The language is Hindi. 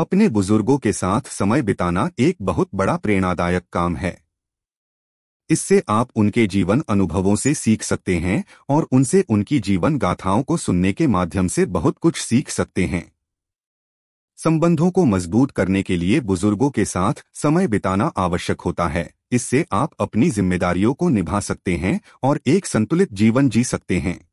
अपने बुजुर्गों के साथ समय बिताना एक बहुत बड़ा प्रेरणादायक काम है इससे आप उनके जीवन अनुभवों से सीख सकते हैं और उनसे उनकी जीवन गाथाओं को सुनने के माध्यम से बहुत कुछ सीख सकते हैं संबंधों को मजबूत करने के लिए बुजुर्गों के साथ समय बिताना आवश्यक होता है इससे आप अपनी जिम्मेदारियों को निभा सकते हैं और एक संतुलित जीवन जी सकते हैं